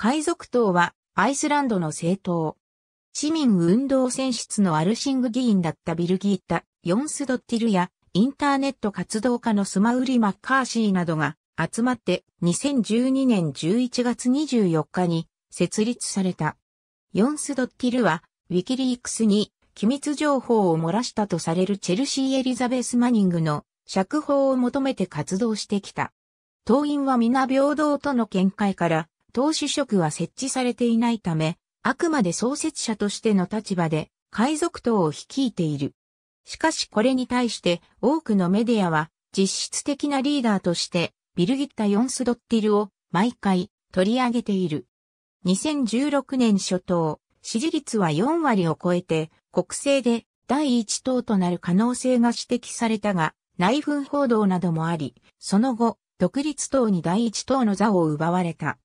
海賊党はアイスランドの政党。市民運動選出のアルシング議員だったビルギータ、ヨンスドッティルやインターネット活動家のスマウリ・マッカーシーなどが集まって2012年11月24日に設立された。ヨンスドッティルはウィキリークスに機密情報を漏らしたとされるチェルシー・エリザベス・マニングの釈放を求めて活動してきた。党員は皆平等との見解から党首職は設置されていないため、あくまで創設者としての立場で、海賊党を率いている。しかしこれに対して多くのメディアは実質的なリーダーとしてビルギッタ・ヨンスドッティルを毎回取り上げている。2016年初頭、支持率は4割を超えて国政で第一党となる可能性が指摘されたが内紛報道などもあり、その後独立党に第一党の座を奪われた。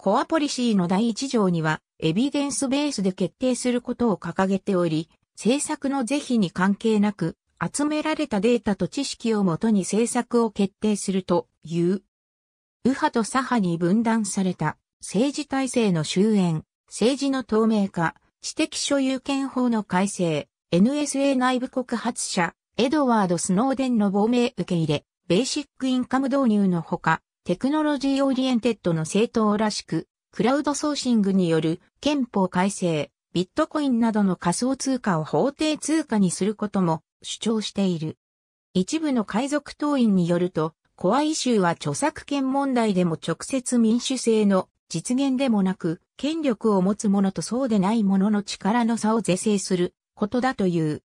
コアポリシーの第1条には、エビデンスベースで決定することを掲げており、政策の是非に関係なく、集められたデータと知識をもとに政策を決定するという。右派と左派に分断された政治体制の終焉、政治の透明化、知的所有権法の改正、NSA 内部告発者、エドワード・スノーデンの亡命受け入れ、ベーシックインカム導入のほか、テクノロジーオリエンテッドの政党らしく、クラウドソーシングによる憲法改正、ビットコインなどの仮想通貨を法定通貨にすることも主張している。一部の海賊党員によると、コアイシューは著作権問題でも直接民主制の実現でもなく、権力を持つ者とそうでない者の力の差を是正することだという。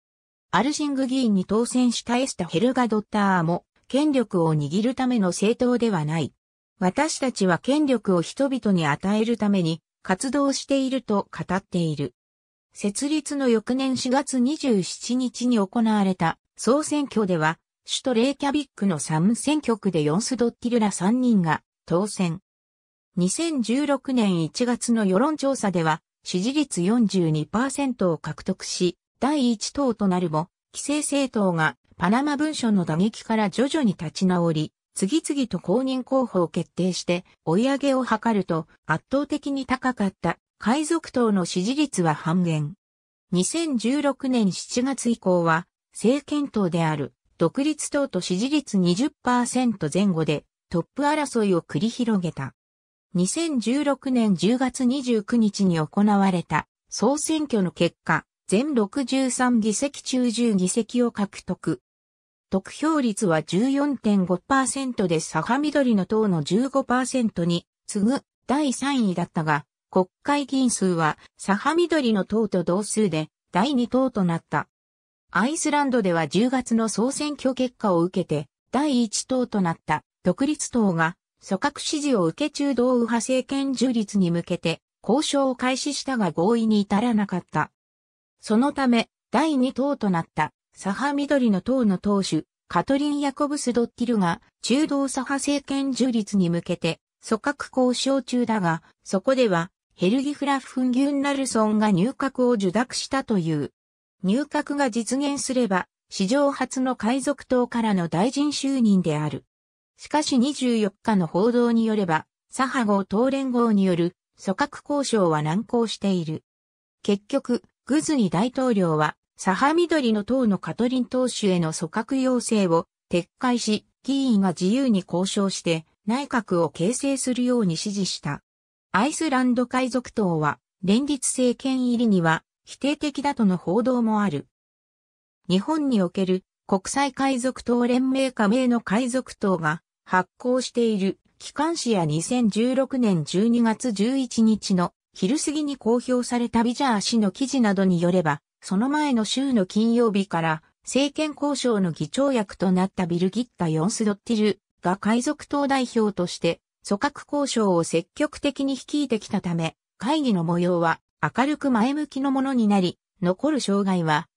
アルシング議員に当選したエスタ・ヘルガドッターも権力を握るための政党ではない。私たちは権力を人々に与えるために活動していると語っている。設立の翌年4月27日に行われた総選挙では、首都レイキャビックの3選挙区でヨンスドッティルら3人が当選。2016年1月の世論調査では、支持率42%を獲得し、第1党となるも、規制政党がパナマ文書の打撃から徐々に立ち直り、次々と公認候補を決定して追い上げを図ると圧倒的に高かった海賊党の支持率は半減。2016年7月以降は政権党である独立党と支持率20%前後でトップ争いを繰り広げた。2016年10月29日に行われた総選挙の結果、全63議席中10議席を獲得、得票率は14.5%で左緑の党の15%に次ぐ第3位だったが、国会議員数は左緑の党と同数で第2党となった。アイスランドでは10月の総選挙結果を受けて第1党となった独立党が組閣支持を受け中道右派政権樹立に向けて交渉を開始したが合意に至らなかった。そのため第2党となった左派緑の党の党首、カトリン・ヤコブス・ドッティルが中道左派政権樹立に向けて組閣交渉中だが、そこではヘルギフラ・フンギュン・ナルソンが入閣を受諾したという。入閣が実現すれば、史上初の海賊党からの大臣就任である。しかし24日の報道によれば、左派号党連合による組閣交渉は難航している。結局、グズニ大統領は左派緑の党のカトリン党首への組閣要請を撤回し、議員が自由に交渉して内閣を形成するように指示した。アイスランド海賊党は連立政権入りには否定的だとの報道もある。日本における国際海賊党連盟加盟の海賊党が発行している機関誌や2016年12月11日の昼過ぎに公表されたビジャー氏の記事などによれば、その前の週の金曜日から政権交渉の議長役となったビルギッタ・ヨンスドッティルが海賊党代表として組閣交渉を積極的に率いてきたため、会議の模様は明るく前向きのものになり、残る障害は、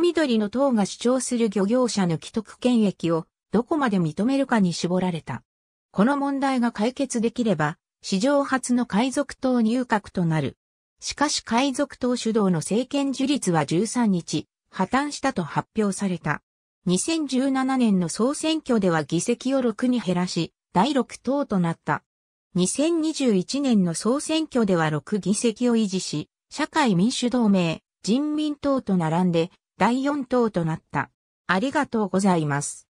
ミド緑の党が主張する漁業者の既得権益をどこまで認めるかに絞られた。この問題が解決できれば、史上初の海賊党入閣となる。しかし海賊党主導の政権樹立は13日、破綻したと発表された。2017年の総選挙では議席を6に減らし、第6党となった。2021年の総選挙では6議席を維持し、社会民主同盟、人民党と並んで第4党となった。ありがとうございます。